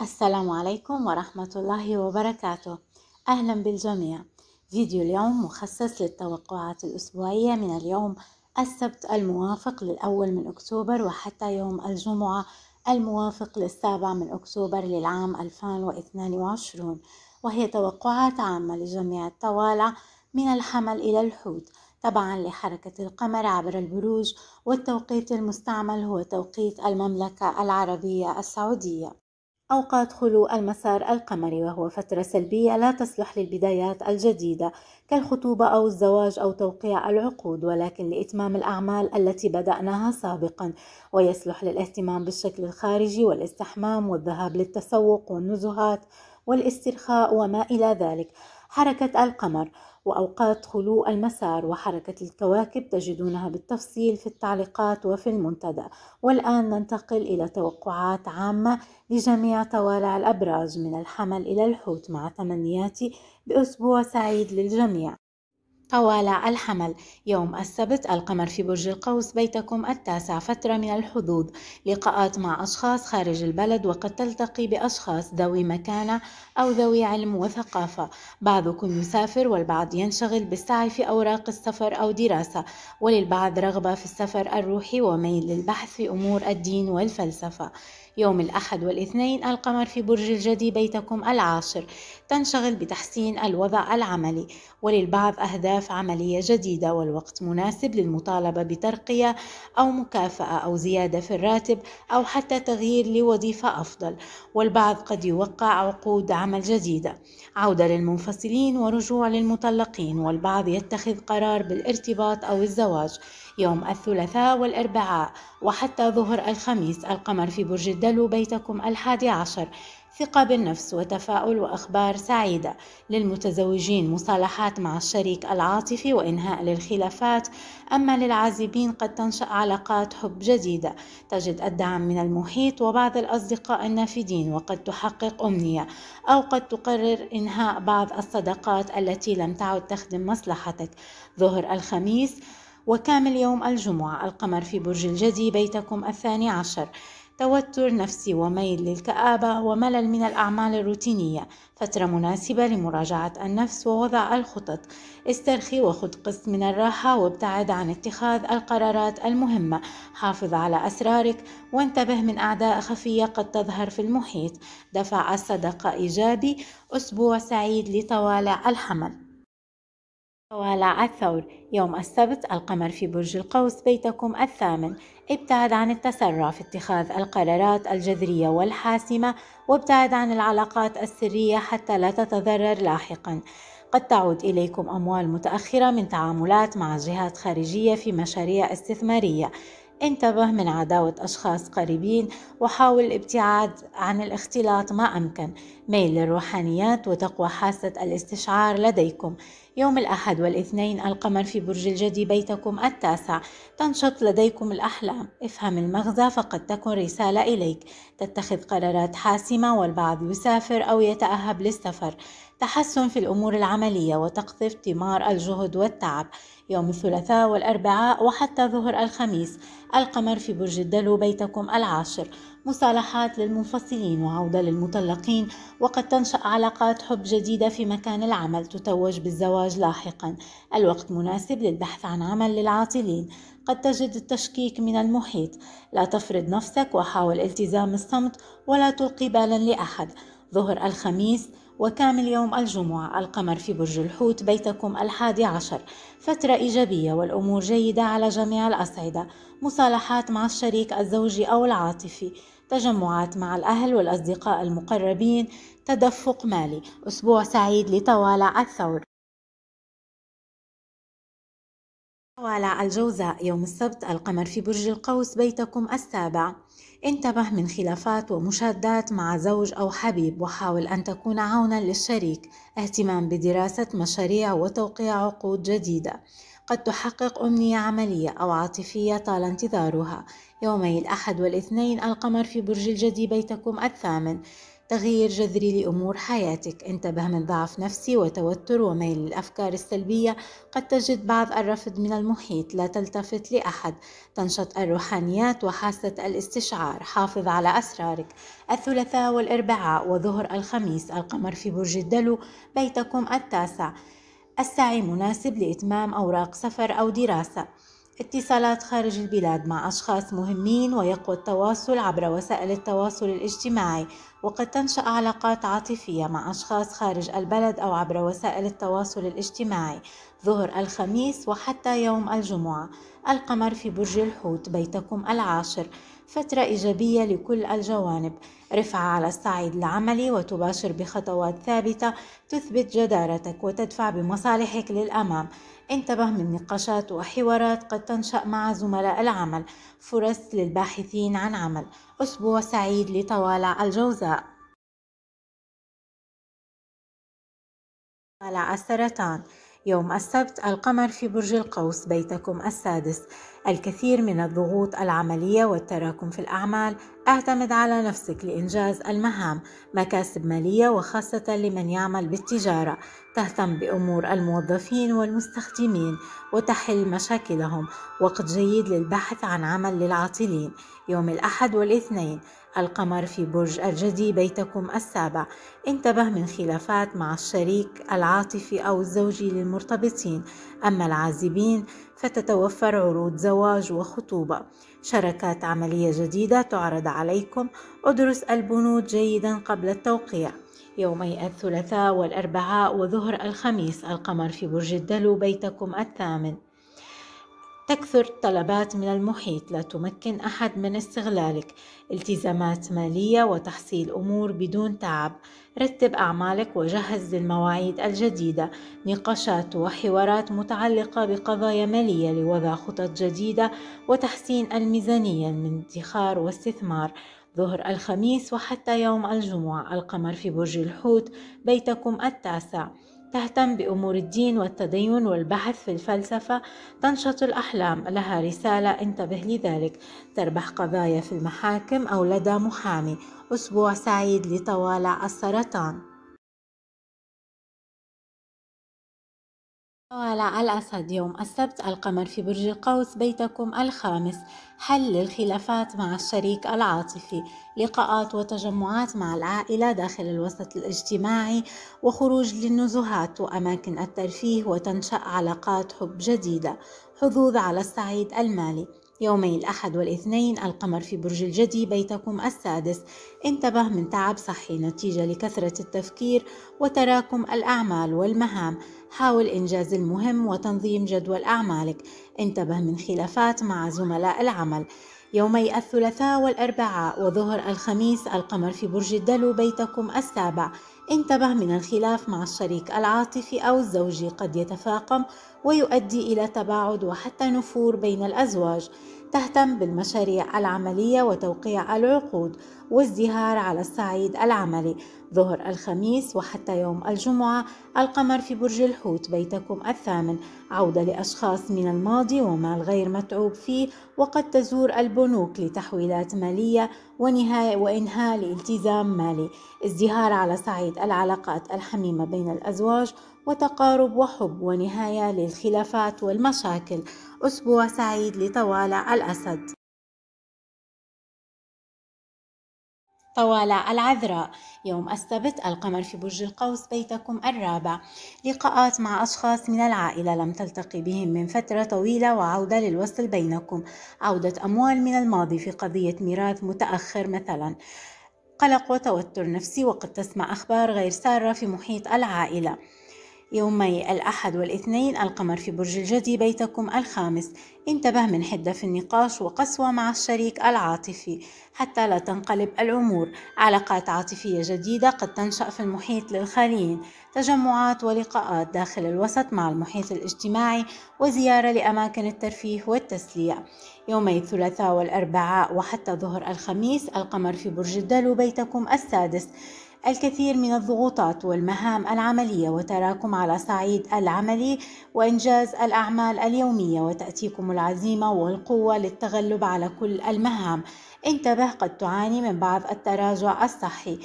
السلام عليكم ورحمة الله وبركاته أهلا بالجميع فيديو اليوم مخصص للتوقعات الأسبوعية من اليوم السبت الموافق للأول من أكتوبر وحتى يوم الجمعة الموافق للسابع من أكتوبر للعام 2022 وهي توقعات عامة لجميع الطوالع من الحمل إلى الحوت طبعا لحركة القمر عبر البروج والتوقيت المستعمل هو توقيت المملكة العربية السعودية أوقات خلو المسار القمري وهو فترة سلبية لا تصلح للبدايات الجديدة كالخطوبة أو الزواج أو توقيع العقود ولكن لإتمام الأعمال التي بدأناها سابقا ويصلح للاهتمام بالشكل الخارجي والاستحمام والذهاب للتسوق والنزهات والاسترخاء وما إلى ذلك حركة القمر وأوقات خلو المسار وحركة الكواكب تجدونها بالتفصيل في التعليقات وفي المنتدى والآن ننتقل إلى توقعات عامة لجميع توالع الأبراج من الحمل إلى الحوت مع تمنياتي بأسبوع سعيد للجميع قوالع الحمل يوم السبت القمر في برج القوس بيتكم التاسع فترة من الحظوظ لقاءات مع أشخاص خارج البلد وقد تلتقي بأشخاص ذوي مكانة أو ذوي علم وثقافة بعضكم يسافر والبعض ينشغل بالسعي في أوراق السفر أو دراسة وللبعض رغبة في السفر الروحي وميل للبحث في أمور الدين والفلسفة يوم الأحد والاثنين القمر في برج الجدي بيتكم العاشر تنشغل بتحسين الوضع العملي وللبعض أهداف عملية جديدة والوقت مناسب للمطالبة بترقية أو مكافأة أو زيادة في الراتب أو حتى تغيير لوظيفة أفضل والبعض قد يوقع عقود عمل جديدة عودة للمنفصلين ورجوع للمطلقين والبعض يتخذ قرار بالارتباط أو الزواج يوم الثلاثاء والأربعاء وحتى ظهر الخميس القمر في برج الدلو بيتكم الحادي عشر ثقة بالنفس وتفاؤل وأخبار سعيدة للمتزوجين مصالحات مع الشريك العاطفي وإنهاء للخلافات أما للعازبين قد تنشأ علاقات حب جديدة تجد الدعم من المحيط وبعض الأصدقاء النافدين وقد تحقق أمنية أو قد تقرر إنهاء بعض الصداقات التي لم تعد تخدم مصلحتك ظهر الخميس وكامل يوم الجمعة القمر في برج الجدي بيتكم الثاني عشر توتر نفسي وميل للكآبة وملل من الأعمال الروتينية فترة مناسبة لمراجعة النفس ووضع الخطط استرخي وخذ قسط من الراحة وابتعد عن اتخاذ القرارات المهمة حافظ على أسرارك وانتبه من أعداء خفية قد تظهر في المحيط دفع الصدقة إيجابي أسبوع سعيد لطوالع الحمل طوال الثور يوم السبت القمر في برج القوس بيتكم الثامن ابتعد عن التسرع في اتخاذ القرارات الجذرية والحاسمة وابتعد عن العلاقات السرية حتى لا تتضرر لاحقا قد تعود إليكم أموال متأخرة من تعاملات مع جهات خارجية في مشاريع استثمارية انتبه من عداوة أشخاص قريبين وحاول الابتعاد عن الاختلاط ما أمكن ميل للروحانيات وتقوى حاسة الاستشعار لديكم يوم الأحد والاثنين القمر في برج الجدي بيتكم التاسع تنشط لديكم الأحلام افهم المغزى فقد تكن رسالة إليك تتخذ قرارات حاسمة والبعض يسافر أو يتأهب للسفر تحسن في الأمور العملية وتقطف ثمار الجهد والتعب يوم الثلاثاء والأربعاء وحتى ظهر الخميس القمر في برج الدلو بيتكم العاشر مصالحات للمنفصلين وعودة للمطلقين وقد تنشأ علاقات حب جديدة في مكان العمل تتوج بالزواج لاحقا الوقت مناسب للبحث عن عمل للعاطلين قد تجد التشكيك من المحيط لا تفرض نفسك وحاول التزام الصمت ولا تلقي بالا لأحد ظهر الخميس وكامل يوم الجمعة القمر في برج الحوت بيتكم الحادي عشر فترة إيجابية والأمور جيدة على جميع الأصعدة مصالحات مع الشريك الزوجي أو العاطفي تجمعات مع الأهل والأصدقاء المقربين تدفق مالي أسبوع سعيد لطوالع الثور طوالع الجوزاء يوم السبت القمر في برج القوس بيتكم السابع انتبه من خلافات ومشادات مع زوج أو حبيب وحاول أن تكون عونا للشريك اهتمام بدراسة مشاريع وتوقيع عقود جديدة قد تحقق أمنية عملية أو عاطفية طال انتظارها يومي الأحد والاثنين القمر في برج الجدي بيتكم الثامن تغيير جذري لأمور حياتك انتبه من ضعف نفسي وتوتر وميل للأفكار السلبية قد تجد بعض الرفض من المحيط لا تلتفت لأحد تنشط الروحانيات وحاسة الاستشعار حافظ على أسرارك الثلاثاء والأربعاء وظهر الخميس القمر في برج الدلو بيتكم التاسع السعي مناسب لإتمام أوراق سفر أو دراسة اتصالات خارج البلاد مع أشخاص مهمين ويقوى التواصل عبر وسائل التواصل الاجتماعي وقد تنشأ علاقات عاطفية مع أشخاص خارج البلد أو عبر وسائل التواصل الاجتماعي ظهر الخميس وحتى يوم الجمعة القمر في برج الحوت بيتكم العاشر فترة إيجابية لكل الجوانب رفعة على الصعيد العملي وتباشر بخطوات ثابتة تثبت جدارتك وتدفع بمصالحك للأمام انتبه من نقاشات وحوارات قد تنشأ مع زملاء العمل فرص للباحثين عن عمل أسبوع سعيد لطوالع الجوزاء طالع السرطان يوم السبت القمر في برج القوس بيتكم السادس الكثير من الضغوط العملية والتراكم في الأعمال اعتمد على نفسك لإنجاز المهام مكاسب مالية وخاصة لمن يعمل بالتجارة تهتم بأمور الموظفين والمستخدمين وتحل مشاكلهم وقت جيد للبحث عن عمل للعاطلين يوم الأحد والاثنين القمر في برج الجدي بيتكم السابع انتبه من خلافات مع الشريك العاطفي أو الزوجي للمرتبطين أما العازبين فتتوفر عروض زواج وخطوبة شركات عملية جديدة تعرض عليكم ادرس البنود جيدا قبل التوقيع يومي الثلاثاء والأربعاء وظهر الخميس القمر في برج الدلو بيتكم الثامن تكثر الطلبات من المحيط لا تمكن أحد من استغلالك التزامات مالية وتحصيل أمور بدون تعب رتب أعمالك وجهز للمواعيد الجديدة نقاشات وحوارات متعلقة بقضايا مالية لوضع خطط جديدة وتحسين الميزانية من ادخار واستثمار ظهر الخميس وحتى يوم الجمعة القمر في برج الحوت بيتكم التاسع تهتم بأمور الدين والتدين والبحث في الفلسفة تنشط الأحلام لها رسالة انتبه لذلك تربح قضايا في المحاكم أو لدى محامي أسبوع سعيد لطوالع السرطان طالع الأسد يوم السبت القمر في برج القوس بيتكم الخامس حل الخلافات مع الشريك العاطفي لقاءات وتجمعات مع العائلة داخل الوسط الاجتماعي وخروج للنزهات وأماكن الترفيه وتنشأ علاقات حب جديدة حظوظ على السعيد المالي يومي الأحد والاثنين القمر في برج الجدي بيتكم السادس انتبه من تعب صحي نتيجة لكثرة التفكير وتراكم الأعمال والمهام حاول إنجاز المهم وتنظيم جدول أعمالك انتبه من خلافات مع زملاء العمل يومي الثلاثاء والأربعاء وظهر الخميس القمر في برج الدلو بيتكم السابع انتبه من الخلاف مع الشريك العاطفي أو الزوجي قد يتفاقم ويؤدي إلى تباعد وحتى نفور بين الأزواج تهتم بالمشاريع العملية وتوقيع العقود وازدهار على الصعيد العملي ظهر الخميس وحتى يوم الجمعة القمر في برج الحوت بيتكم الثامن عودة لأشخاص من الماضي ومال غير متعوب فيه وقد تزور البنوك لتحويلات مالية ونهاية وإنهاء لالتزام مالي ازدهار على صعيد العلاقات الحميمة بين الأزواج وتقارب وحب ونهاية للخلافات والمشاكل أسبوع سعيد لطوالع الأسد طوالع العذراء يوم السبت القمر في برج القوس بيتكم الرابع لقاءات مع أشخاص من العائلة لم تلتقي بهم من فترة طويلة وعودة للوصل بينكم عودة أموال من الماضي في قضية ميراث متأخر مثلاً قلق وتوتر نفسي وقد تسمع أخبار غير سارة في محيط العائلة يومي الأحد والاثنين القمر في برج الجدي بيتكم الخامس انتبه من حدة في النقاش وقسوة مع الشريك العاطفي حتى لا تنقلب الأمور علاقات عاطفية جديدة قد تنشأ في المحيط للخاليين تجمعات ولقاءات داخل الوسط مع المحيط الاجتماعي وزيارة لأماكن الترفيه والتسلية يومي الثلاثاء والأربعاء وحتى ظهر الخميس القمر في برج الدلو بيتكم السادس الكثير من الضغوطات والمهام العملية وتراكم على صعيد العملي وإنجاز الأعمال اليومية وتأتيكم العزيمة والقوة للتغلب على كل المهام انتبه قد تعاني من بعض التراجع الصحي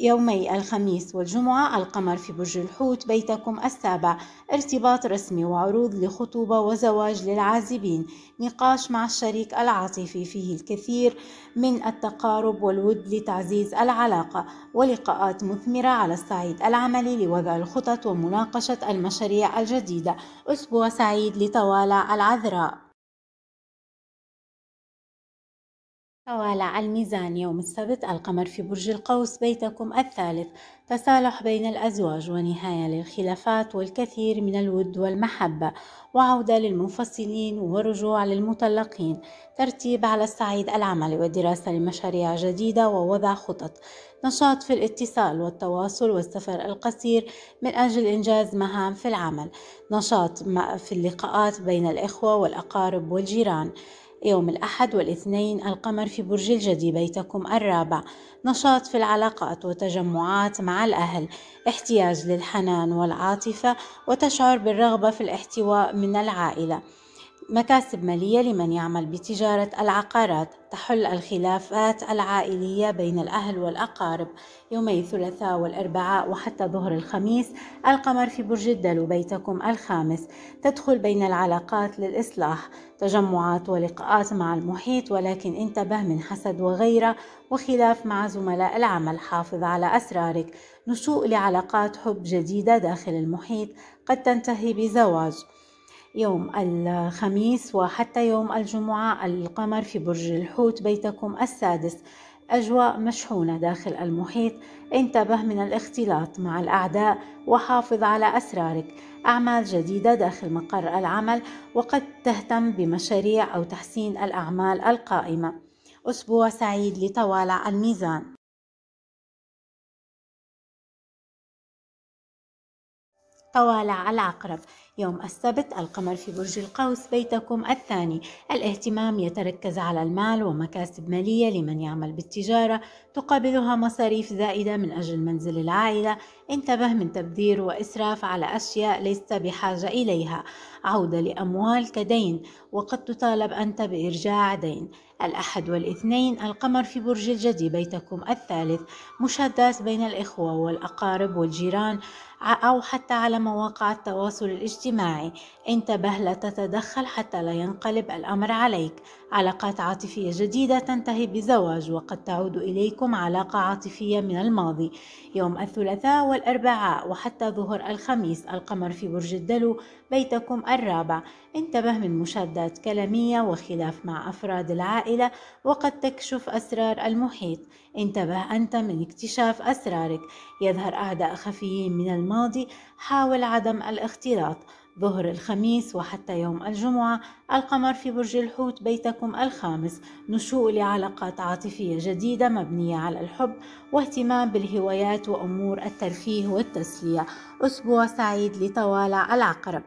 يومي الخميس والجمعة القمر في برج الحوت بيتكم السابع ارتباط رسمي وعروض لخطوبة وزواج للعازبين نقاش مع الشريك العاطفي فيه الكثير من التقارب والود لتعزيز العلاقة ولقاءات مثمرة على الصعيد العملي لوضع الخطط ومناقشة المشاريع الجديدة أسبوع سعيد لطوالع العذراء طوال الميزان يوم السبت القمر في برج القوس بيتكم الثالث تصالح بين الأزواج ونهاية للخلافات والكثير من الود والمحبة وعودة للمنفصلين ورجوع للمطلقين ترتيب على الصعيد العملي والدراسة لمشاريع جديدة ووضع خطط نشاط في الاتصال والتواصل والسفر القصير من أجل إنجاز مهام في العمل نشاط في اللقاءات بين الإخوة والأقارب والجيران يوم الأحد والاثنين القمر في برج الجدي بيتكم الرابع نشاط في العلاقات وتجمعات مع الأهل احتياج للحنان والعاطفة وتشعر بالرغبة في الاحتواء من العائلة مكاسب مالية لمن يعمل بتجارة العقارات تحل الخلافات العائلية بين الأهل والأقارب يومي الثلاثاء والأربعاء وحتى ظهر الخميس القمر في برج الدلو بيتكم الخامس تدخل بين العلاقات للإصلاح تجمعات ولقاءات مع المحيط ولكن انتبه من حسد وغيره وخلاف مع زملاء العمل حافظ على أسرارك نشوء لعلاقات حب جديدة داخل المحيط قد تنتهي بزواج يوم الخميس وحتى يوم الجمعة القمر في برج الحوت بيتكم السادس أجواء مشحونة داخل المحيط انتبه من الاختلاط مع الأعداء وحافظ على أسرارك أعمال جديدة داخل مقر العمل وقد تهتم بمشاريع أو تحسين الأعمال القائمة أسبوع سعيد لطوالع الميزان طوالع العقرب يوم السبت القمر في برج القوس بيتكم الثاني الاهتمام يتركز على المال ومكاسب مالية لمن يعمل بالتجارة تقابلها مصاريف زائدة من أجل منزل العائلة انتبه من تبذير وإسراف على أشياء لست بحاجة إليها عودة لأموال كدين وقد تطالب أنت بإرجاع دين الأحد والاثنين القمر في برج الجدي بيتكم الثالث مشادات بين الإخوة والأقارب والجيران أو حتى على مواقع التواصل الاجتماعي اجتماعي انتبه لا تتدخل حتى لا ينقلب الأمر عليك علاقات عاطفية جديدة تنتهي بزواج وقد تعود إليكم علاقة عاطفية من الماضي يوم الثلاثاء والأربعاء وحتى ظهر الخميس القمر في برج الدلو بيتكم الرابع انتبه من مشادات كلامية وخلاف مع أفراد العائلة وقد تكشف أسرار المحيط انتبه أنت من اكتشاف أسرارك يظهر أعداء خفيين من الماضي حاول عدم الاختلاط ظهر الخميس وحتى يوم الجمعة القمر في برج الحوت بيتكم الخامس نشوء لعلاقات عاطفية جديدة مبنية على الحب واهتمام بالهوايات وأمور الترفيه والتسلية أسبوع سعيد لطوالع العقرب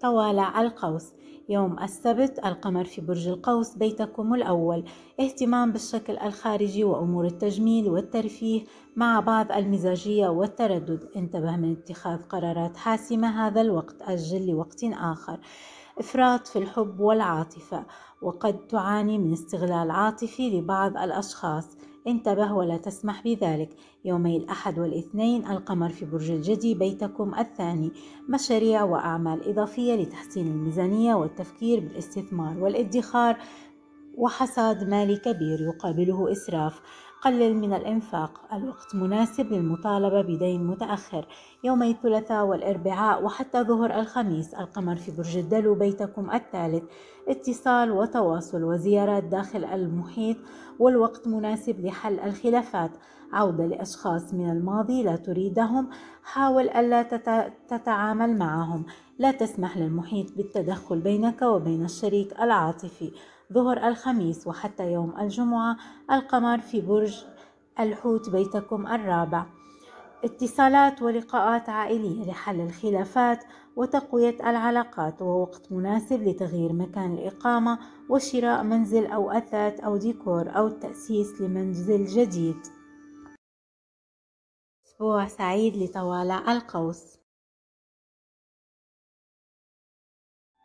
طوالع القوس يوم السبت القمر في برج القوس بيتكم الأول اهتمام بالشكل الخارجي وأمور التجميل والترفيه مع بعض المزاجية والتردد انتبه من اتخاذ قرارات حاسمة هذا الوقت أجل لوقت آخر إفراط في الحب والعاطفة وقد تعاني من استغلال عاطفي لبعض الأشخاص انتبه ولا تسمح بذلك يومي الأحد والاثنين القمر في برج الجدي بيتكم الثاني مشاريع وأعمال إضافية لتحسين الميزانية والتفكير بالاستثمار والادخار وحصاد مالي كبير يقابله إسراف قلل من الإنفاق الوقت مناسب للمطالبة بدين متأخر يومي الثلاثاء والأربعاء وحتى ظهر الخميس القمر في برج الدلو بيتكم الثالث اتصال وتواصل وزيارات داخل المحيط والوقت مناسب لحل الخلافات عودة لأشخاص من الماضي لا تريدهم حاول ألا تتعامل معهم لا تسمح للمحيط بالتدخل بينك وبين الشريك العاطفي ظهر الخميس وحتى يوم الجمعة القمر في برج الحوت بيتكم الرابع اتصالات ولقاءات عائلية لحل الخلافات وتقوية العلاقات ووقت مناسب لتغيير مكان الإقامة وشراء منزل أو أثاث أو ديكور أو التأسيس لمنزل جديد أسبوع سعيد لطوالع القوس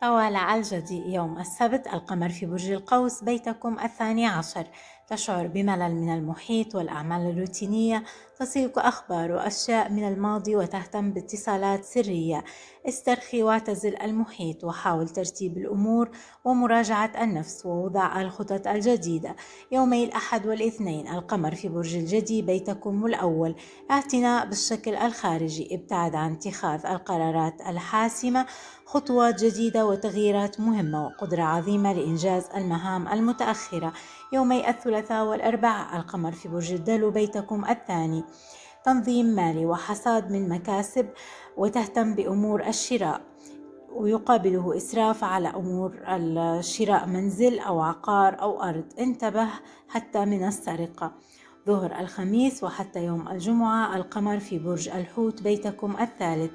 طوالع الجدي يوم السبت القمر في برج القوس بيتكم الثاني عشر تشعر بملل من المحيط والأعمال الروتينية تصلك أخبار وأشياء من الماضي وتهتم باتصالات سرية استرخي واعتزل المحيط وحاول ترتيب الأمور ومراجعة النفس ووضع الخطط الجديدة يومي الأحد والاثنين القمر في برج الجدي بيتكم الأول اعتناء بالشكل الخارجي ابتعد عن اتخاذ القرارات الحاسمة خطوات جديدة وتغييرات مهمة وقدرة عظيمة لإنجاز المهام المتأخرة يومي الثلاثاء والأربعاء القمر في برج الدلو بيتكم الثاني تنظيم مالي وحصاد من مكاسب وتهتم بأمور الشراء ويقابله إسراف على أمور الشراء منزل أو عقار أو أرض انتبه حتى من السرقة ظهر الخميس وحتى يوم الجمعة القمر في برج الحوت بيتكم الثالث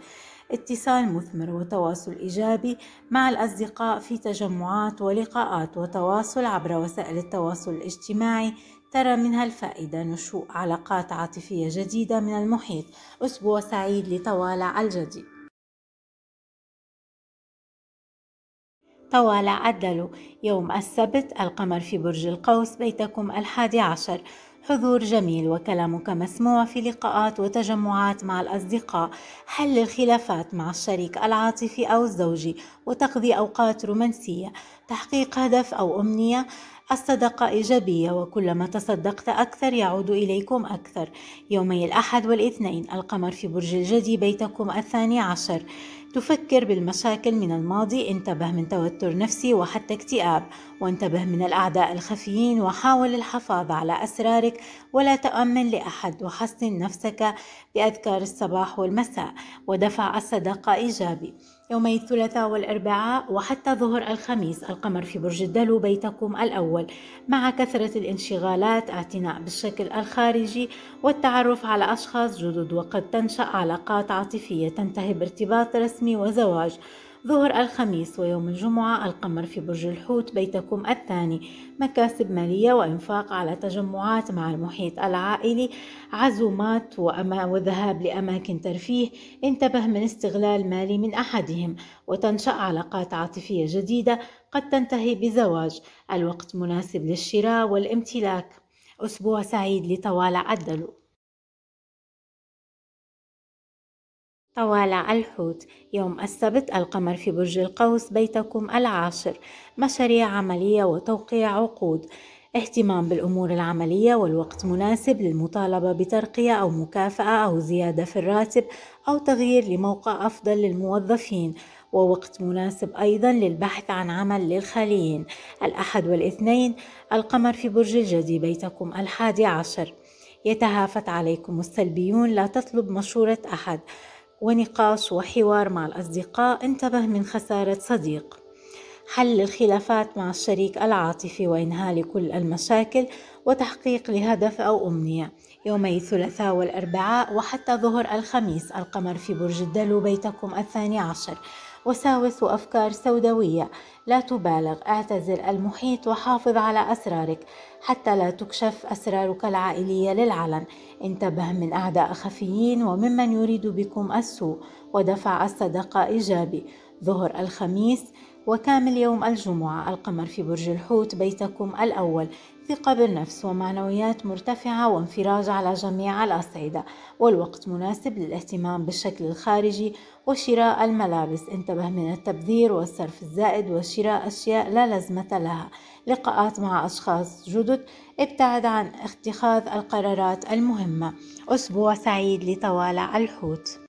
اتصال مثمر وتواصل إيجابي مع الأصدقاء في تجمعات ولقاءات وتواصل عبر وسائل التواصل الاجتماعي ترى منها الفائدة نشوء علاقات عاطفية جديدة من المحيط أسبوع سعيد لطوالع الجدي طوالع الدلو يوم السبت القمر في برج القوس بيتكم الحادي عشر حضور جميل وكلامك مسموع في لقاءات وتجمعات مع الأصدقاء حل الخلافات مع الشريك العاطفي أو الزوجي وتقضي أوقات رومانسية تحقيق هدف أو أمنية الصدقة إيجابية وكلما تصدقت أكثر يعود إليكم أكثر يومي الأحد والاثنين القمر في برج الجدي بيتكم الثاني عشر تفكر بالمشاكل من الماضي انتبه من توتر نفسي وحتى اكتئاب وانتبه من الأعداء الخفيين وحاول الحفاظ على أسرارك ولا تؤمن لأحد وحسن نفسك بأذكار الصباح والمساء ودفع الصدقة إيجابي يومي الثلاثاء والأربعاء وحتى ظهر الخميس القمر في برج الدلو بيتكم الأول مع كثرة الانشغالات اعتناء بالشكل الخارجي والتعرف على أشخاص جدد وقد تنشأ علاقات عاطفية تنتهي بارتباط رسمي وزواج ظهر الخميس ويوم الجمعة القمر في برج الحوت بيتكم الثاني مكاسب مالية وإنفاق على تجمعات مع المحيط العائلي عزومات وأما وذهاب لأماكن ترفيه انتبه من استغلال مالي من أحدهم وتنشأ علاقات عاطفية جديدة قد تنتهي بزواج الوقت مناسب للشراء والامتلاك أسبوع سعيد لطوال الدلو طوالع الحوت يوم السبت القمر في برج القوس بيتكم العاشر مشاريع عملية وتوقيع عقود اهتمام بالأمور العملية والوقت مناسب للمطالبة بترقية أو مكافأة أو زيادة في الراتب أو تغيير لموقع أفضل للموظفين ووقت مناسب أيضا للبحث عن عمل للخاليين الأحد والاثنين القمر في برج الجدي بيتكم الحادي عشر يتهافت عليكم السلبيون لا تطلب مشورة أحد ونقاش وحوار مع الأصدقاء انتبه من خسارة صديق حل الخلافات مع الشريك العاطفي وإنهاء لكل المشاكل وتحقيق لهدف أو أمنية يومي الثلاثاء والأربعاء وحتى ظهر الخميس القمر في برج الدلو بيتكم الثاني عشر وساوس وأفكار سوداوية لا تبالغ اعتزل المحيط وحافظ على أسرارك حتى لا تكشف أسرارك العائلية للعلن انتبه من أعداء خفيين وممن يريد بكم السوء ودفع الصدقة إيجابي ظهر الخميس وكامل يوم الجمعة القمر في برج الحوت بيتكم الأول ثقة بالنفس ومعنويات مرتفعة وانفراج على جميع الأصعدة والوقت مناسب للاهتمام بالشكل الخارجي وشراء الملابس انتبه من التبذير والصرف الزائد وشراء أشياء لا لزمة لها لقاءات مع أشخاص جدد ابتعد عن اتخاذ القرارات المهمة أسبوع سعيد لطوالع الحوت